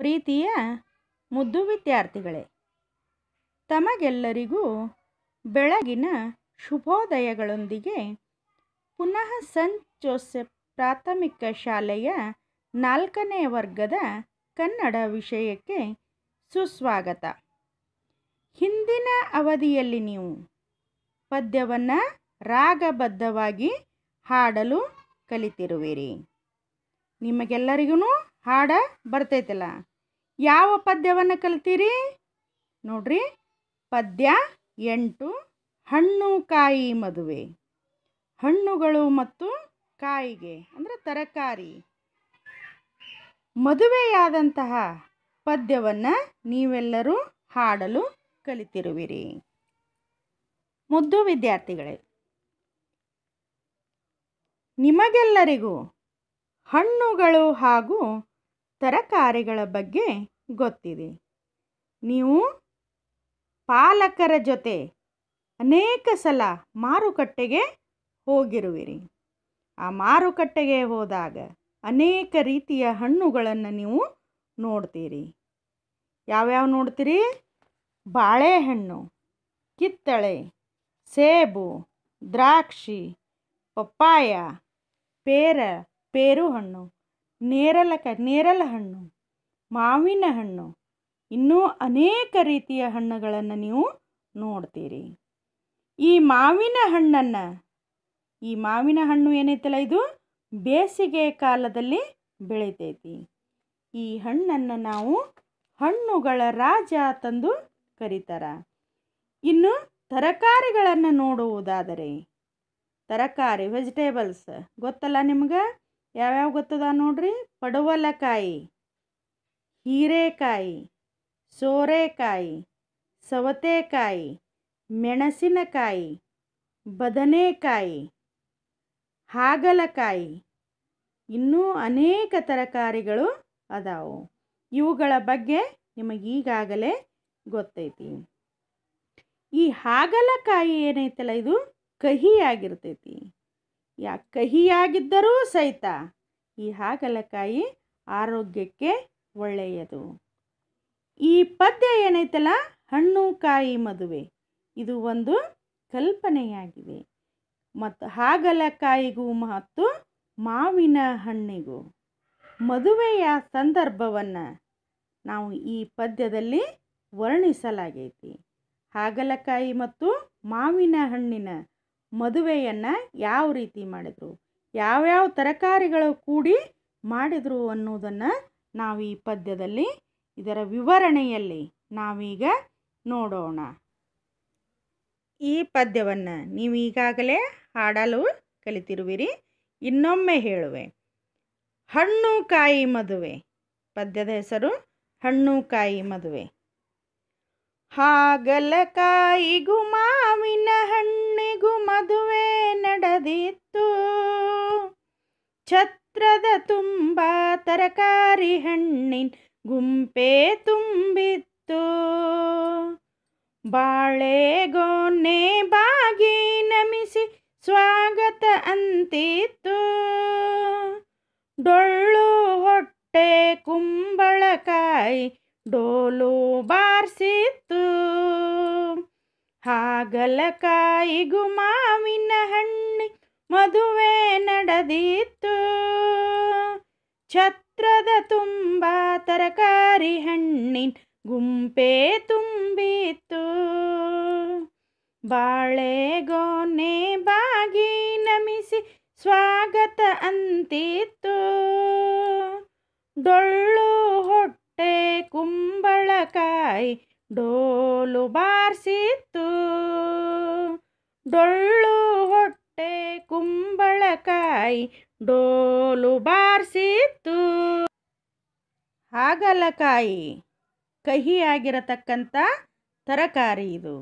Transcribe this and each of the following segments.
ಪ್ರೀತಿಯ ಮುದ್ದು ವಿದ್ಯಾರ್ಥಿಗಳೇ ತಮಗೆಲ್ಲರಿಗೂ ಬೆಳಗಿನ ಶುಭೋದಯಗಳೊಂದಿಗೆ ಪುನಃ ಸಂತ್ ಜೋಸೆಫ್ ಪ್ರಾಥಮಿಕ ಶಾಲೆಯ ನಾಲ್ಕನೇ ವರ್ಗದ ಕನ್ನಡ ವಿಷಯಕ್ಕೆ ಸುಸ್ವಾಗತ ಹಿಂದಿನ ಅವಧಿಯಲ್ಲಿ ನೀವು ಪದ್ಯವನ್ನು ರಾಗಬದ್ಧವಾಗಿ ಹಾಡಲು ಕಲಿತಿರುವಿರಿ ನಿಮಗೆಲ್ಲರಿಗೂ ಹಾಡ ಬರ್ತೈತಲ್ಲ ಯಾವ ಪದ್ಯವನ್ನು ಕಲಿತೀರಿ ನೋಡ್ರಿ ಪದ್ಯ ಎಂಟು ಹಣ್ಣು ಕಾಯಿ ಮದುವೆ ಹಣ್ಣುಗಳು ಮತ್ತು ಕಾಯಿಗೆ ಅಂದರೆ ತರಕಾರಿ ಮದುವೆಯಾದಂತಹ ಪದ್ಯವನ್ನು ನೀವೆಲ್ಲರೂ ಹಾಡಲು ಕಲಿತಿರುವಿರಿ ಮುದ್ದು ವಿದ್ಯಾರ್ಥಿಗಳೇ ನಿಮಗೆಲ್ಲರಿಗೂ ಹಣ್ಣುಗಳು ಹಾಗೂ ತರಕಾರಿಗಳ ಬಗ್ಗೆ ಗೊತ್ತಿದೆ ನೀವು ಪಾಲಕರ ಜೊತೆ ಅನೇಕ ಸಲ ಮಾರುಕಟ್ಟೆಗೆ ಹೋಗಿರುವಿರಿ ಆ ಮಾರುಕಟ್ಟೆಗೆ ಹೋದಾಗ ಅನೇಕ ರೀತಿಯ ಹಣ್ಣುಗಳನ್ನು ನೀವು ನೋಡ್ತೀರಿ ಯಾವ್ಯಾವ ನೋಡ್ತೀರಿ ಬಾಳೆಹಣ್ಣು ಕಿತ್ತಳೆ ಸೇಬು ದ್ರಾಕ್ಷಿ ಪಪ್ಪಾಯ ಪೇರ ಪೇರು ಹಣ್ಣು ನೇರಲಕ ನೇರಲ ಹಣ್ಣು ಮಾವಿನ ಹಣ್ಣು ಇನ್ನೂ ಅನೇಕ ರೀತಿಯ ಹಣ್ಣುಗಳನ್ನು ನೀವು ನೋಡ್ತೀರಿ ಈ ಮಾವಿನ ಹಣ್ಣನ್ನು ಈ ಮಾವಿನ ಹಣ್ಣು ಏನೈತಲ್ಲ ಇದು ಬೇಸಿಗೆ ಕಾಲದಲ್ಲಿ ಬೆಳಿತೈತಿ ಈ ಹಣ್ಣನ್ನು ನಾವು ಹಣ್ಣುಗಳ ರಾಜ ತಂದು ಕರೀತಾರ ಇನ್ನು ತರಕಾರಿಗಳನ್ನು ನೋಡುವುದಾದರೆ ತರಕಾರಿ ವೆಜಿಟೇಬಲ್ಸ್ ಗೊತ್ತಲ್ಲ ನಿಮ್ಗೆ ಯಾವ್ಯಾವ ಗೊತ್ತದ ನೋಡ್ರಿ ಪಡವಲಕಾಯಿ ಹೀರೆಕಾಯಿ ಸೋರೆಕಾಯಿ ಸವತೆಕಾಯಿ ಮೆಣಸಿನಕಾಯಿ ಬದನೆಕಾಯಿ ಹಾಗಲಕಾಯಿ ಇನ್ನೂ ಅನೇಕ ತರಕಾರಿಗಳು ಅದಾವು ಇವುಗಳ ಬಗ್ಗೆ ನಿಮಗೀಗಾಗಲೇ ಗೊತ್ತೈತಿ ಈ ಹಾಗಲಕಾಯಿ ಏನೈತಲ್ಲ ಇದು ಕಹಿಯಾಗಿರ್ತೈತಿ ಯಾ ಕಹಿಯಾಗಿದ್ದರೂ ಸಹಿತ ಈ ಹಾಗಲಕಾಯಿ ಆರೋಗ್ಯಕ್ಕೆ ಒಳ್ಳೆಯದು ಈ ಪದ್ಯ ಏನೈತಲ್ಲ ಹಣ್ಣು ಕಾಯಿ ಮದುವೆ ಇದು ಒಂದು ಕಲ್ಪನೆಯಾಗಿದೆ ಮತ್ತು ಹಾಗಲಕಾಯಿಗೂ ಮತ್ತು ಮಾವಿನ ಹಣ್ಣಿಗೂ ಮದುವೆಯ ಸಂದರ್ಭವನ್ನು ನಾವು ಈ ಪದ್ಯದಲ್ಲಿ ವರ್ಣಿಸಲಾಗೈತಿ ಹಾಗಲಕಾಯಿ ಮತ್ತು ಮಾವಿನ ಹಣ್ಣಿನ ಮದುವೆಯನ್ನು ಯಾವ ರೀತಿ ಮಾಡಿದರು ಯಾವ್ಯಾವ ತರಕಾರಿಗಳು ಕೂಡಿ ಮಾಡಿದರು ಅನ್ನೋದನ್ನು ನಾವು ಈ ಪದ್ಯದಲ್ಲಿ ಇದರ ವಿವರಣೆಯಲ್ಲಿ ನಾವೀಗ ನೋಡೋಣ ಈ ಪದ್ಯವನ್ನು ನೀವು ಹಾಡಲು ಕಲಿತಿರುವಿರಿ ಇನ್ನೊಮ್ಮೆ ಹೇಳುವೆ ಹಣ್ಣು ಕಾಯಿ ಮದುವೆ ಪದ್ಯದ ಹೆಸರು ಹಣ್ಣು ಕಾಯಿ ಮದುವೆ ಹಾಗಲಕಾಯಿಗೂ ಮಾವಿನ ಹಣ್ಣಿಗೂ ಮದುವೆ ನಡೆದಿತ್ತು ಛತ್ ಚಿತ್ರದ ತುಂಬ ತರಕಾರಿ ಹಣ್ಣಿನ ಗುಂಪೆ ತುಂಬಿತ್ತು ಬಾಳೆಗೊನ್ನೆ ಬಾಗಿ ನಮಿಸಿ ಸ್ವಾಗತ ಅಂತಿತ್ತು ಡೊಳ್ಳು ಹೊಟ್ಟೆ ಕುಂಬಳಕಾಯಿ ಡೋಲು ಬಾರಿಸಿತ್ತು ಹಾಗಲಕಾಯಿಗು ಮಾವಿನ ಹಣ್ಣು ಮದುವೆ ನಡೆದಿತ್ತು ಛತ್ರದ ತುಂಬ ತರಕಾರಿ ಹಣ್ಣಿನ ಗುಂಪೆ ತುಂಬಿತ್ತು ಬಾಳೆಗೊನೆ ಬಾಗಿ ನಮಿಸಿ ಸ್ವಾಗತ ಅಂತಿತ್ತು ಡೊಳ್ಳು ಹೊಟ್ಟೆ ಕುಂಬಳಕಾಯಿ ಡೋಲು ಬಾರಿಸಿತ್ತು ಡೊಳ್ಳು ಹೊಟ್ಟೆ ಕುಂಬಳಕಾಯಿ ಡೋಲು ಬಾರಿಸಿತ್ತು ಹಾಗಲಕಾಯಿ ಕಹಿಯಾಗಿರತಕ್ಕಂಥ ತರಕಾರಿ ಇದು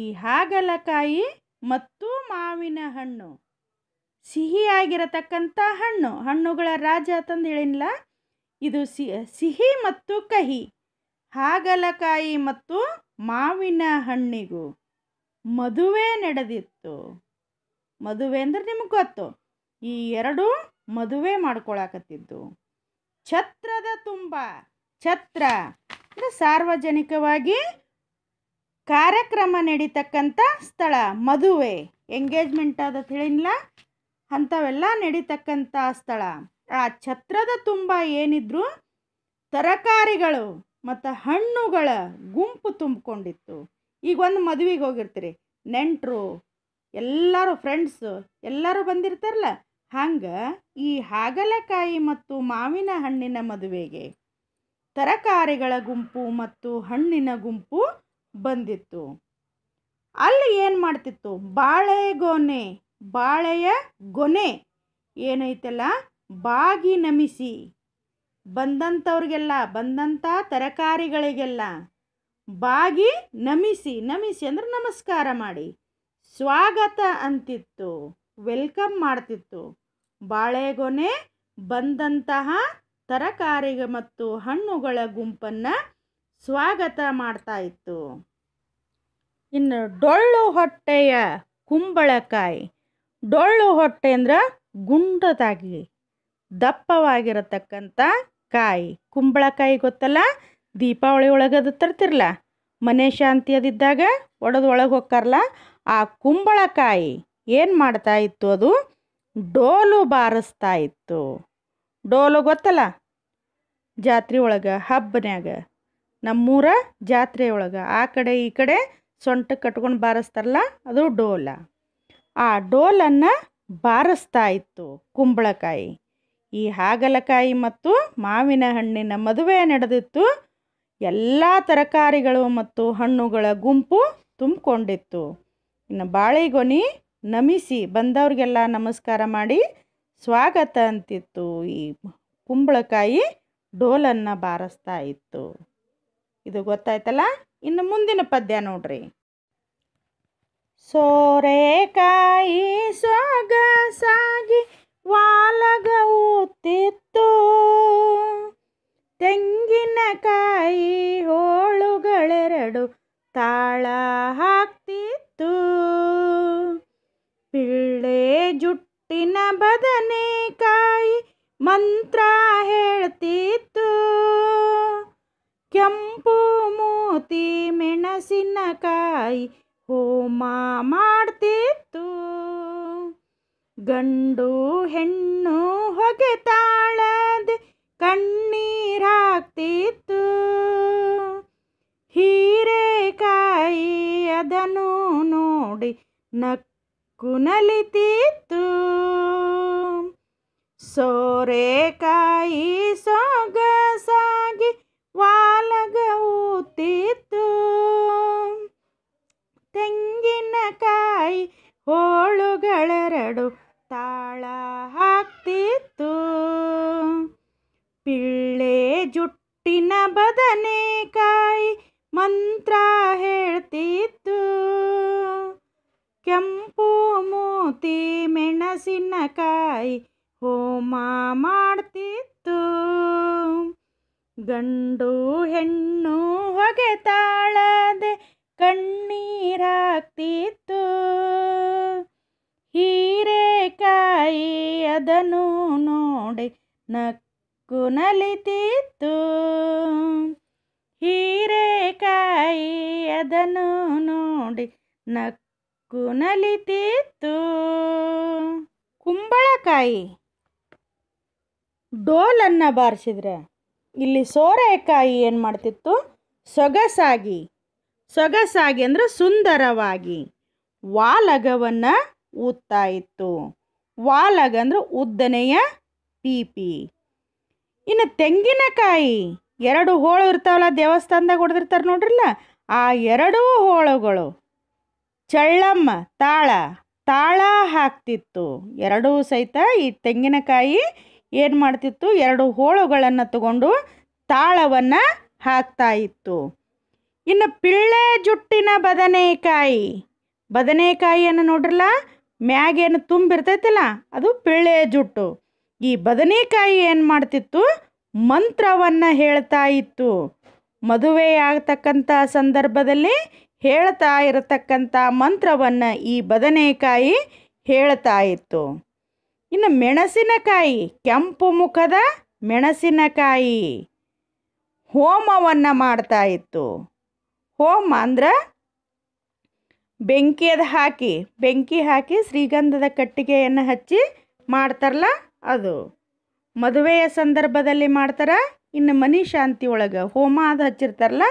ಈ ಹಾಗಲಕಾಯಿ ಮತ್ತು ಮಾವಿನ ಹಣ್ಣು ಸಿಹಿಯಾಗಿರತಕ್ಕಂಥ ಹಣ್ಣು ಹಣ್ಣುಗಳ ರಾಜ ತಂದು ಇದು ಸಿಹಿ ಮತ್ತು ಕಹಿ ಹಾಗಲಕಾಯಿ ಮತ್ತು ಮಾವಿನ ಹಣ್ಣಿಗೂ ಮದುವೆ ನಡೆದಿತ್ತು ಮದುವೆ ಅಂದ್ರೆ ನಿಮಗೆ ಗೊತ್ತು ಈ ಎರಡು ಮದುವೆ ಮಾಡ್ಕೊಳಕತ್ತಿದ್ದು ಛತ್ರದ ತುಂಬ ಛತ್ರ ಅಂದರೆ ಸಾರ್ವಜನಿಕವಾಗಿ ಕಾರ್ಯಕ್ರಮ ನಡೀತಕ್ಕಂಥ ಸ್ಥಳ ಮದುವೆ ಎಂಗೇಜ್ಮೆಂಟ್ ಆದ ತಿಳಿಲ್ಲ ಅಂಥವೆಲ್ಲ ನಡೀತಕ್ಕಂಥ ಸ್ಥಳ ಆ ಛತ್ರದ ತುಂಬ ಏನಿದ್ರು ತರಕಾರಿಗಳು ಮತ್ತು ಹಣ್ಣುಗಳ ಗುಂಪು ತುಂಬಿಕೊಂಡಿತ್ತು ಈಗ ಒಂದು ಮದುವೆಗೆ ಹೋಗಿರ್ತೀರಿ ನೆಂಟರು ಎಲ್ಲರೂ ಫ್ರೆಂಡ್ಸು ಎಲ್ಲರೂ ಬಂದಿರ್ತಾರಲ್ಲ ಹಂಗೆ ಈ ಹಾಗಲಕಾಯಿ ಮತ್ತು ಮಾವಿನ ಹಣ್ಣಿನ ಮದುವೆಗೆ ತರಕಾರಿಗಳ ಗುಂಪು ಮತ್ತು ಹಣ್ಣಿನ ಗುಂಪು ಬಂದಿತ್ತು ಅಲ್ಲಿ ಏನು ಮಾಡ್ತಿತ್ತು ಗೊನೆ ಬಾಳೆಯ ಗೊನೆ ಏನೈತಲ್ಲ ಬಾಗಿ ನಮಿಸಿ ಬಂದಂಥವ್ರಿಗೆಲ್ಲ ಬಂದಂಥ ತರಕಾರಿಗಳಿಗೆಲ್ಲ ಬಾಗಿ ನಮಿಸಿ ನಮಿಸಿ ಅಂದ್ರೆ ನಮಸ್ಕಾರ ಮಾಡಿ ಸ್ವಾಗತ ಅಂತಿತ್ತು ವೆಲ್ಕಮ್ ಮಾಡ್ತಿತ್ತು ಬಾಳೆಗೊನೆ ಬಂದಂತಹ ತರಕಾರಿ ಮತ್ತು ಹಣ್ಣುಗಳ ಗುಂಪನ್ನು ಸ್ವಾಗತ ಮಾಡ್ತಾ ಇತ್ತು ಇನ್ನು ಡೊಳ್ಳು ಹೊಟ್ಟೆಯ ಕುಂಬಳಕಾಯಿ ಡೊಳ್ಳು ಹೊಟ್ಟೆ ಅಂದ್ರೆ ಗುಂಡದಾಗಿ ದಪ್ಪವಾಗಿರತಕ್ಕಂಥ ಕಾಯಿ ಕುಂಬಳಕಾಯಿ ಗೊತ್ತಲ್ಲ ದೀಪಾವಳಿ ಒಳಗೆ ಅದು ತರ್ತಿರಲ್ಲ ಮನೆ ಶಾಂತಿ ಅದಿದ್ದಾಗ ಒಡೆದು ಒಳಗೆ ಹೋಗ್ಕಾರಲ್ಲ ಆ ಕುಂಬಳಕಾಯಿ ಏನು ಮಾಡ್ತಾ ಇತ್ತು ಅದು ಡೋಲು ಬಾರಿಸ್ತಾ ಇತ್ತು ಡೋಲು ಗೊತ್ತಲ್ಲ ಜಾತ್ರೆ ಒಳಗೆ ಹಬ್ಬನ್ಯಾಗ ನಮ್ಮೂರ ಜಾತ್ರೆ ಒಳಗೆ ಆ ಕಡೆ ಈ ಕಡೆ ಸೊಂಟ ಕಟ್ಕೊಂಡು ಬಾರಿಸ್ತಾರಲ್ಲ ಅದು ಡೋಲ ಆ ಡೋಲನ್ನು ಬಾರಿಸ್ತಾ ಇತ್ತು ಕುಂಬಳಕಾಯಿ ಈ ಹಾಗಲಕಾಯಿ ಮತ್ತು ಮಾವಿನ ಹಣ್ಣಿನ ಮದುವೆ ನಡೆದಿತ್ತು ಎಲ್ಲ ತರಕಾರಿಗಳು ಮತ್ತು ಹಣ್ಣುಗಳ ಗುಂಪು ತುಂಬಿಕೊಂಡಿತ್ತು ಇನ್ನು ಬಾಳೆಗೊನಿ ನಮಿಸಿ ಬಂದವ್ರಿಗೆಲ್ಲ ನಮಸ್ಕಾರ ಮಾಡಿ ಸ್ವಾಗತ ಅಂತಿತ್ತು ಈ ಕುಂಬಳಕಾಯಿ ಡೋಲನ್ನು ಬಾರಿಸ್ತಾ ಇತ್ತು ಇದು ಗೊತ್ತಾಯ್ತಲ್ಲ ಇನ್ನು ಮುಂದಿನ ಪದ್ಯ ನೋಡ್ರಿ ಸೋರೆಕಾಯಿ ಸೊಗಸಾಗಿ ವಾಲಗ ತೆಂಗಿನಕಾಯಿ ಹೋಳುಗಳೆರಡು ತಾಳ ಹಾಕ್ತಿತ್ತು ಹೊತ್ತು ಪಿಳ್ಳೆ ಜುಟ್ಟಿನ ಬದನೆಕಾಯಿ ಮಂತ್ರ ಹೇಳ್ತಿತ್ತು ಕೆಂಪು ಮೂತಿ ಮೆಣಸಿನಕಾಯಿ ಹೋಮ ಮಾಡ್ತಿತ್ತು ಗಂಡು ಹೆಣ್ಣು ಹೊಗೆ ತಾಳದೆ ಕಣ್ಣೀರಾಗ್ತಿತ್ತು ಹೀ ಕೈ ಅದನ್ನು ನೋಡಿ ನಕ್ಕು ನಲಿತೀತು ಸೋರೆಕಾಯಿ ಸೊಗಸ ನೀರಾಗ್ತಿತ್ತು ಹೀರೆಕಾಯಿ ಅದನ್ನು ನೋಡಿ ನಕ್ಕು ನಲಿತಿತ್ತು ಹೀರೆಕಾಯಿ ಅದನ್ನು ನೋಡಿ ನಕ್ಕು ನಲಿತಿತ್ತು ಕುಂಬಳಕಾಯಿ ಡೋಲನ್ನು ಬಾರಿಸಿದ್ರೆ ಇಲ್ಲಿ ಸೋರೆಕಾಯಿ ಏನು ಮಾಡ್ತಿತ್ತು ಸೊಗಸಾಗಿ ಸೊಗಸಾಗಿ ಅಂದರೆ ಸುಂದರವಾಗಿ ವಾಲಗವನ್ನು ಊದ್ತಾ ಇತ್ತು ವಾಲಗ ಅಂದರೆ ಉದ್ದನೆಯ ಪೀಪಿ ಇನ್ನು ತೆಂಗಿನಕಾಯಿ ಎರಡು ಹೋಳು ಇರ್ತಾವಲ್ಲ ದೇವಸ್ಥಾನದಾಗ ಹೊಡೆದಿರ್ತಾರೆ ನೋಡ್ರಲ್ಲ ಆ ಎರಡೂ ಹೋಳುಗಳು ಚಳ್ಳಮ್ಮ ತಾಳ ತಾಳ ಹಾಕ್ತಿತ್ತು ಎರಡೂ ಸಹಿತ ಈ ತೆಂಗಿನಕಾಯಿ ಏನು ಮಾಡ್ತಿತ್ತು ಎರಡು ಹೋಳುಗಳನ್ನು ತಗೊಂಡು ತಾಳವನ್ನು ಹಾಕ್ತಾ ಇತ್ತು ಇನ್ನು ಪಿಳ್ಳೆ ಜುಟ್ಟಿನ ಬದನೆಕಾಯಿ ಬದನೆಕಾಯಿಯನ್ನು ನೋಡ್ರಲ್ಲ ಮ್ಯಾಗೇನು ತುಂಬಿರ್ತೈತಿಲ್ಲ ಅದು ಪಿಳ್ಳೆ ಜುಟ್ಟು ಈ ಬದನೆಕಾಯಿ ಏನು ಮಾಡ್ತಿತ್ತು ಮಂತ್ರವನ್ನು ಹೇಳ್ತಾ ಇತ್ತು ಮದುವೆಯಾಗತಕ್ಕಂಥ ಸಂದರ್ಭದಲ್ಲಿ ಹೇಳ್ತಾ ಇರತಕ್ಕಂಥ ಮಂತ್ರವನ್ನು ಈ ಬದನೆಕಾಯಿ ಹೇಳ್ತಾ ಇತ್ತು ಇನ್ನು ಮೆಣಸಿನಕಾಯಿ ಕೆಂಪು ಮುಖದ ಮೆಣಸಿನಕಾಯಿ ಹೋಮವನ್ನು ಮಾಡ್ತಾ ಇತ್ತು ಹೋಮ ಅಂದ್ರೆ ಅದು ಹಾಕಿ ಬೆಂಕಿ ಹಾಕಿ ಶ್ರೀಗಂಧದ ಕಟ್ಟಿಗೆಯನ್ನು ಹಚ್ಚಿ ಮಾಡ್ತಾರಲ್ಲ ಅದು ಮದುವೆಯ ಸಂದರ್ಭದಲ್ಲಿ ಮಾಡ್ತಾರೆ ಇನ್ನು ಮನಿ ಶಾಂತಿ ಒಳಗೆ ಹೋಮ ಅದು ಹಚ್ಚಿರ್ತಾರಲ್ಲ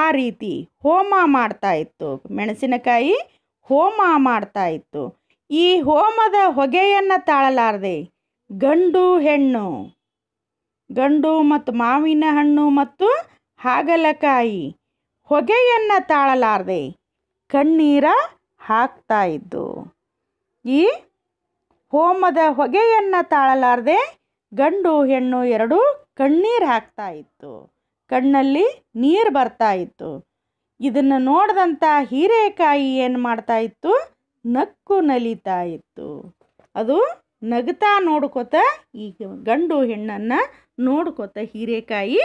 ಆ ರೀತಿ ಹೋಮ ಮಾಡ್ತಾ ಇತ್ತು ಮೆಣಸಿನಕಾಯಿ ಹೋಮ ಮಾಡ್ತಾ ಇತ್ತು ಈ ಹೋಮದ ಹೊಗೆಯನ್ನು ತಾಳಲಾರದೆ ಗಂಡು ಹೆಣ್ಣು ಗಂಡು ಮತ್ತು ಮಾವಿನ ಹಣ್ಣು ಮತ್ತು ಹಾಗಲಕಾಯಿ ಹೊಗೆಯನ್ನು ತಾಳಲಾರದೆ ಕಣ್ಣೀರ ಹಾಕ್ತಾ ಇದ್ದು ಈ ಹೋಮದ ಹೊಗೆಯನ್ನು ತಾಳಲಾರದೆ ಗಂಡು ಹೆಣ್ಣು ಎರಡು ಕಣ್ಣೀರು ಹಾಕ್ತಾ ಇತ್ತು ಕಣ್ಣಲ್ಲಿ ನೀರು ಬರ್ತಾ ಇತ್ತು ಇದನ್ನು ನೋಡಿದಂಥ ಹೀರೆಕಾಯಿ ಏನು ಮಾಡ್ತಾ ಇತ್ತು ನಕ್ಕು ನಲಿತಾ ಇತ್ತು ಅದು ನಗ್ತಾ ನೋಡ್ಕೋತ ಈಗ ಗಂಡು ಹೆಣ್ಣನ್ನು ನೋಡ್ಕೋತ ಹೀರೆಕಾಯಿ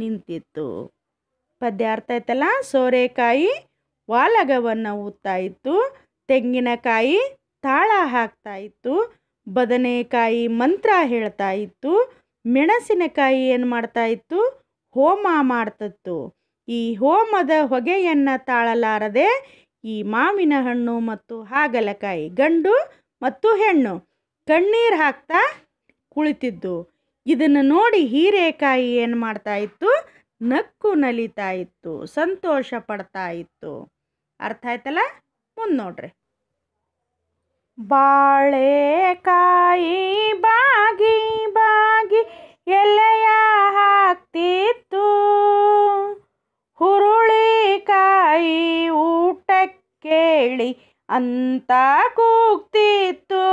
ನಿಂತಿತ್ತು ಪದ್ಯ ಅರ್ಥ ಆಯ್ತಲ್ಲ ಸೋರೆಕಾಯಿ ವಾಲಗವನ್ನು ಊದ್ತಾ ಇತ್ತು ತೆಂಗಿನಕಾಯಿ ತಾಳ ಹಾಕ್ತಾ ಇತ್ತು ಬದನೆಕಾಯಿ ಮಂತ್ರ ಹೇಳ್ತಾ ಇತ್ತು ಮೆಣಸಿನಕಾಯಿ ಏನು ಮಾಡ್ತಾ ಇತ್ತು ಹೋಮ ಮಾಡ್ತಿತ್ತು ಈ ಹೋಮದ ಹೊಗೆಯನ್ನು ತಾಳಲಾರದೆ ಈ ಮಾವಿನ ಹಣ್ಣು ಮತ್ತು ಹಾಗಲಕಾಯಿ ಗಂಡು ಮತ್ತು ಹೆಣ್ಣು ಕಣ್ಣೀರು ಹಾಕ್ತಾ ಕುಳಿತಿದ್ದು ಇದನ್ನು ನೋಡಿ ಹೀರೆಕಾಯಿ ಏನು ಮಾಡ್ತಾ ಇತ್ತು ನಕ್ಕು ನಲಿತಾ ಇತ್ತು ಸಂತೋಷ ಪಡ್ತಾ ಇತ್ತು ಅರ್ಥ ಆಯ್ತಲ್ಲ ಮುಂದೆ ನೋಡ್ರಿ ಬಾಳೆಕಾಯಿ ಬಾಗಿ ಬಾಗಿ ಎಲೆಯ ಹಾಕ್ತಿತ್ತು ಹುರುಳಿಕಾಯಿ ಕೇಳಿ ಅಂತ ಕೂಗ್ತಿತ್ತು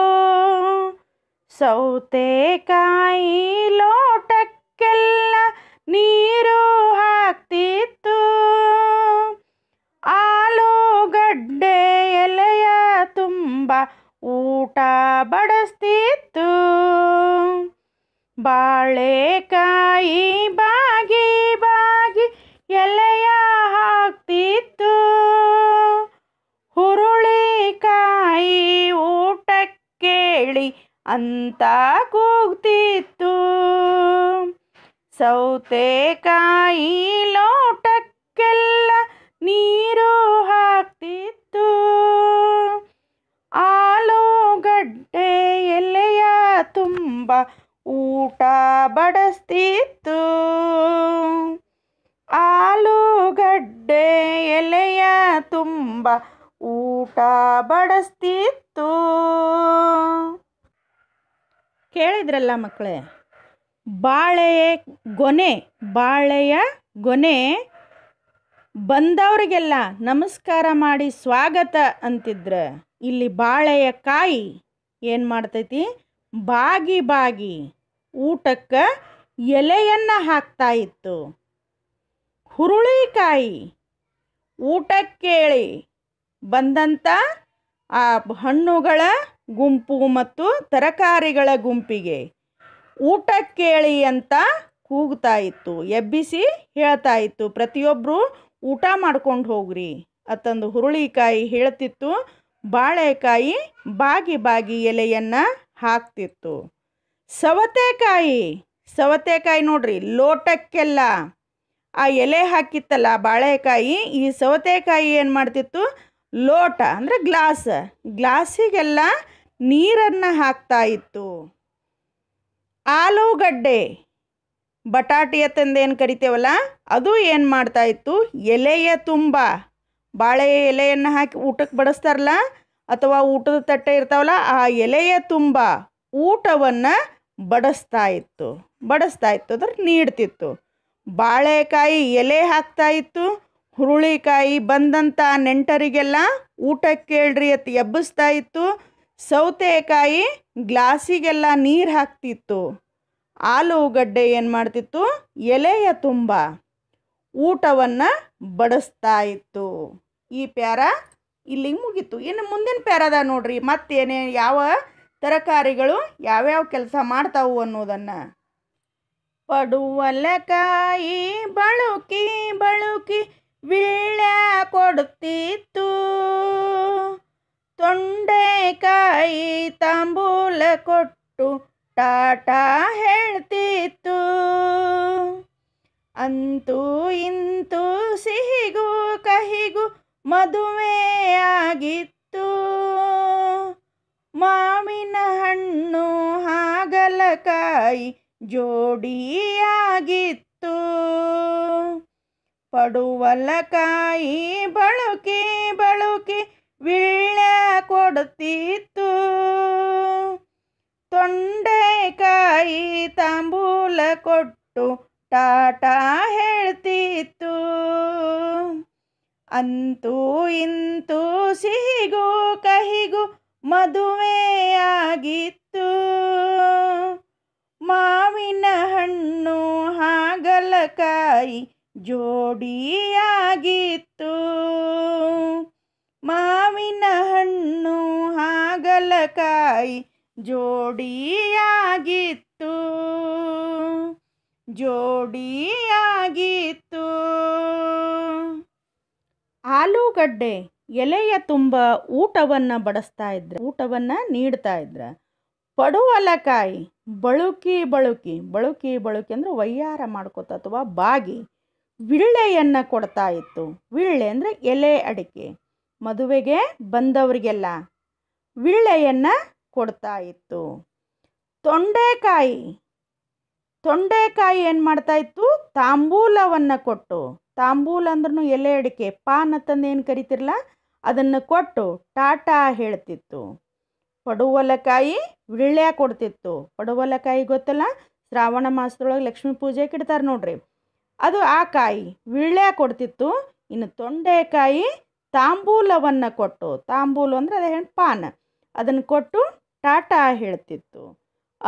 ಸೌತೆಕಾಯಿ ಲೋಟಕ್ಕೆಲ್ಲ ನೀರು ಸೌತೆಕಾಯಿ ಲೋಟಕ್ಕೆಲ್ಲ ನೀರು ಹಾಕ್ತಿತ್ತು ಆಲೂಗಡ್ಡೆ ಎಲೆಯ ತುಂಬ ಊಟ ಬಡಿಸ್ತಿತ್ತು ಆಲೂಗಡ್ಡೆ ಎಲೆಯ ತುಂಬ ಊಟ ಬಡಿಸ್ತಿತ್ತು ಕೇಳಿದ್ರಲ್ಲ ಮಕ್ಕಳೇ ಬಾಳೆಯ ಗೊನೆ ಬಾಳೆಯ ಗೊನೆ ಬಂದವರಿಗೆಲ್ಲ ನಮಸ್ಕಾರ ಮಾಡಿ ಸ್ವಾಗತ ಅಂತಿದ್ರೆ ಇಲ್ಲಿ ಬಾಳೆಯ ಕಾಯಿ ಏನು ಮಾಡ್ತೈತಿ ಬಾಗಿ ಬಾಗಿ ಊಟಕ್ಕೆ ಎಲೆಯನ್ನು ಹಾಕ್ತಾ ಇತ್ತು ಹುರುಳಿಕಾಯಿ ಕೇಳಿ ಬಂದಂಥ ಆ ಹಣ್ಣುಗಳ ಗುಂಪು ಮತ್ತು ತರಕಾರಿಗಳ ಗುಂಪಿಗೆ ಊಟ ಕೇಳಿ ಅಂತ ಕೂಗ್ತಾ ಇತ್ತು ಎಬ್ಬಿಸಿ ಹೇಳ್ತಾ ಇತ್ತು ಪ್ರತಿಯೊಬ್ಬರು ಊಟ ಮಾಡ್ಕೊಂಡು ಹೋಗ್ರಿ ಅತ್ತಂದು ಹುರುಳಿಕಾಯಿ ಹೇಳ್ತಿತ್ತು ಬಾಳೆಕಾಯಿ ಬಾಗಿ ಬಾಗಿ ಎಲೆಯನ್ನು ಹಾಕ್ತಿತ್ತು ಸವತೆಕಾಯಿ ಸವತೆಕಾಯಿ ನೋಡ್ರಿ ಲೋಟಕ್ಕೆಲ್ಲ ಆ ಎಲೆ ಹಾಕಿತ್ತಲ್ಲ ಬಾಳೆಕಾಯಿ ಈ ಸವತೆಕಾಯಿ ಏನು ಮಾಡ್ತಿತ್ತು ಲೋಟ ಅಂದರೆ ಗ್ಲಾಸ್ ಗ್ಲಾಸಿಗೆಲ್ಲ ನೀರನ್ನು ಹಾಕ್ತಾ ಇತ್ತು ಆಲೂಗಡ್ಡೆ ಬಟಾಟಿಯ ತಂದೇನು ಕರಿತೇವಲ್ಲ ಅದು ಏನು ಮಾಡ್ತಾಯಿತ್ತು ಎಲೆಯ ತುಂಬ ಬಾಳೆ ಎಲೆಯನ್ನು ಹಾಕಿ ಊಟಕ್ಕೆ ಬಡಿಸ್ತಾರಲ್ಲ ಅಥವಾ ಊಟದ ತಟ್ಟೆ ಇರ್ತಾವಲ್ಲ ಆ ಎಲೆಯ ತುಂಬ ಊಟವನ್ನು ಬಡಿಸ್ತಾ ಇತ್ತು ಬಡಿಸ್ತಾ ಇತ್ತು ಅಂದ್ರೆ ನೀಡ್ತಿತ್ತು ಬಾಳೆಕಾಯಿ ಎಲೆ ಹಾಕ್ತಾ ಇತ್ತು ಹುರುಳಿಕಾಯಿ ಬಂದಂಥ ನೆಂಟರಿಗೆಲ್ಲ ಊಟಕ್ಕೆ ಕೇಳ್ರಿ ಅತ್ತಿ ಎಬ್ಬಿಸ್ತಾ ಇತ್ತು ಸೌತೆಕಾಯಿ ಗ್ಲಾಸಿಗೆಲ್ಲ ನೀರು ಹಾಕ್ತಿತ್ತು ಆಲೂಗಡ್ಡೆ ಏನು ಮಾಡ್ತಿತ್ತು ಎಲೆಯ ತುಂಬ ಊಟವನ್ನು ಬಡಿಸ್ತಾ ಇತ್ತು ಈ ಪ್ಯಾರ ಇಲ್ಲಿಗೆ ಮುಗೀತು ಇನ್ನು ಮುಂದಿನ ಪ್ಯಾರದ ನೋಡ್ರಿ ಮತ್ತೇನೇ ಯಾವ ತರಕಾರಿಗಳು ಯಾವ್ಯಾವ ಕೆಲಸ ಮಾಡ್ತಾವು ಅನ್ನೋದನ್ನು ಪಡುವಲಕಾಯಿ ಬಳುಕಿ ಬಳುಕಿ ವಿಳ್ಳ ಕೊಡುತ್ತಿತ್ತು ತೊಂಡೆಕಾಯಿ ಕೈ ತಾಂಬೂಲ ಕೊಟ್ಟು ಟಾಟಾ ಹೇಳ್ತಿತ್ತು ಅಂತೂ ಇಂತೂ ಸಿಹಿಗೂ ಕಹಿಗೂ ಮದುವೆಯಾಗಿತ್ತು ಮಾವಿನ ಹಣ್ಣು ಹಾಗಲಕಾಯಿ ಜೋಡಿಯಾಗಿತ್ತು ಪಡುವಲಕಾಯಿ ಬಳುಕಿ ಬಳುಕಿ ವೀಳ್ಯ ಕೊಡುತ್ತಿತ್ತು ತೊಂಡೆಕಾಯಿ ತಾಂಬೂಲ ಕೊಟ್ಟು ಟಾಟಾ ಹೇಳ್ತಿತ್ತು ಅಂತೂ ಇಂತೂ ಸಿಹಿಗೂ ಕಹಿಗೂ ಮದುವೆಯಾಗಿತ್ತು ಮಾವಿನ ಹಣ್ಣು ಹಾಗಲಕಾಯಿ ಜೋಡಿಯಾಗಿತ್ತು ಮಾವಿನ ಹಣ್ಣು ಹಾಗಲಕಾಯಿ ಜೋಡಿಯಾಗಿತ್ತು ಜೋಡಿಯಾಗಿತ್ತು ಆಲೂಗಡ್ಡೆ ಎಲೆಯ ತುಂಬ ಊಟವನ್ನು ಬಡಿಸ್ತಾ ಇದ್ರ ಊಟವನ್ನು ನೀಡ್ತಾ ಇದ್ರ ಪಡುವಲಕಾಯಿ ಬಳುಕಿ ಬಳುಕಿ ಬಳುಕಿ ಬಳುಕಿ ಅಂದರೆ ವೈಯಾರ ಮಾಡ್ಕೊತ ಅಥವಾ ಬಾಗಿ ವಿಳ್ಳೆಯನ್ನು ಕೊಡ್ತಾ ಇತ್ತು ವಿಳ್ಳೆ ಅಂದರೆ ಎಲೆ ಅಡಿಕೆ ಮದುವೆಗೆ ಬಂದವರಿಗೆಲ್ಲ ವಿಳ್ಳೆಯನ್ನು ಕೊಡ್ತಾ ಇತ್ತು ತೊಂಡೆಕಾಯಿ ತೊಂಡೆಕಾಯಿ ಏನು ಮಾಡ್ತಾ ಇತ್ತು ತಾಂಬೂಲವನ್ನು ಕೊಟ್ಟು ತಾಂಬೂಲ ಅಂದ್ರೂ ಎಲೆ ಅಡಿಕೆ ಪಾನ್ ಅಂತಂದು ಏನು ಕರಿತಿರಲ್ಲ ಅದನ್ನು ಕೊಟ್ಟು ಟಾಟಾ ಹೇಳ್ತಿತ್ತು ಪಡುವಲಕಾಯಿ ವಿಳ್ಳೆ ಕೊಡ್ತಿತ್ತು ಪಡುವಲಕಾಯಿ ಗೊತ್ತಲ್ಲ ಶ್ರಾವಣ ಮಾಸದೊಳಗೆ ಲಕ್ಷ್ಮೀ ಪೂಜೆ ಕಿಡ್ತಾರೆ ನೋಡ್ರಿ ಅದು ಆ ಕಾಯಿ ವಿಳ್ಳೆ ಕೊಡ್ತಿತ್ತು ಇನ್ನು ತೊಂಡೆಕಾಯಿ ತಾಂಬೂಲವನ್ನು ಕೊಟ್ಟು ತಾಂಬೂಲು ಅಂದರೆ ಅದೇ ಹೆಣ್ಣು ಪಾನ ಅದನ್ನು ಕೊಟ್ಟು ಟಾಟಾ ಹೇಳ್ತಿತ್ತು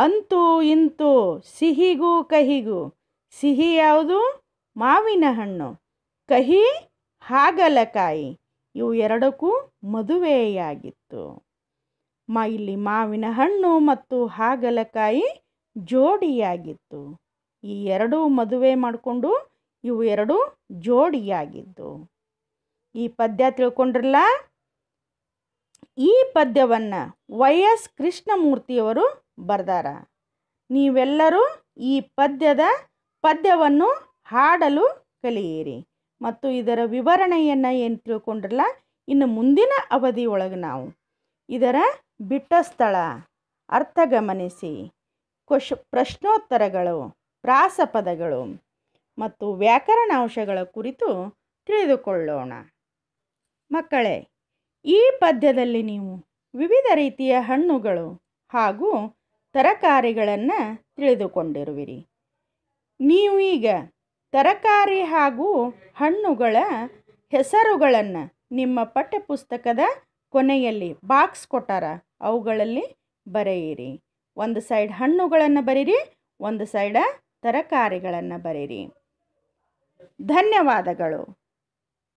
ಅಂತೂ ಇಂತು ಸಿಹಿಗೂ ಕಹಿಗೂ ಸಿಹಿ ಯಾವುದು ಮಾವಿನ ಹಣ್ಣು ಕಹಿ ಹಾಗಲಕಾಯಿ ಇವು ಎರಡಕ್ಕೂ ಮದುವೆಯಾಗಿತ್ತು ಮ ಇಲ್ಲಿ ಮಾವಿನ ಹಣ್ಣು ಮತ್ತು ಹಾಗಲಕಾಯಿ ಜೋಡಿಯಾಗಿತ್ತು ಈ ಎರಡೂ ಮದುವೆ ಮಾಡಿಕೊಂಡು ಇವು ಎರಡೂ ಜೋಡಿಯಾಗಿದ್ದು ಈ ಪದ್ಯ ತಿಳ್ಕೊಂಡ್ರಲ್ಲ ಈ ಪದ್ಯವನ್ನು ವೈ ಎಸ್ ಕೃಷ್ಣಮೂರ್ತಿಯವರು ಬರೆದಾರ ನೀವೆಲ್ಲರೂ ಈ ಪದ್ಯದ ಪದ್ಯವನ್ನು ಹಾಡಲು ಕಲಿಯಿರಿ ಮತ್ತು ಇದರ ವಿವರಣೆಯನ್ನು ಏನು ತಿಳ್ಕೊಂಡ್ರಲ್ಲ ಇನ್ನು ಮುಂದಿನ ಅವಧಿಯೊಳಗೆ ನಾವು ಇದರ ಬಿಟ್ಟ ಸ್ಥಳ ಅರ್ಥ ಗಮನಿಸಿ ಕ್ವಶ ಪ್ರಶ್ನೋತ್ತರಗಳು ಪ್ರಾಸಪದಗಳು ಮತ್ತು ವ್ಯಾಕರಣಾಂಶಗಳ ಕುರಿತು ತಿಳಿದುಕೊಳ್ಳೋಣ ಮಕ್ಕಳೇ ಈ ಪದ್ಯದಲ್ಲಿ ನೀವು ವಿವಿಧ ರೀತಿಯ ಹಣ್ಣುಗಳು ಹಾಗೂ ತರಕಾರಿಗಳನ್ನು ತಿಳಿದುಕೊಂಡಿರುವಿರಿ ನೀವು ಈಗ ತರಕಾರಿ ಹಾಗೂ ಹಣ್ಣುಗಳ ಹೆಸರುಗಳನ್ನು ನಿಮ್ಮ ಪಠ್ಯಪುಸ್ತಕದ ಕೊನೆಯಲ್ಲಿ ಬಾಕ್ಸ್ ಕೊಟ್ಟಾರ ಅವುಗಳಲ್ಲಿ ಬರೆಯಿರಿ ಒಂದು ಸೈಡ್ ಹಣ್ಣುಗಳನ್ನು ಬರೀರಿ ಒಂದು ಸೈಡ ತರಕಾರಿಗಳನ್ನು ಬರೀರಿ ಧನ್ಯವಾದಗಳು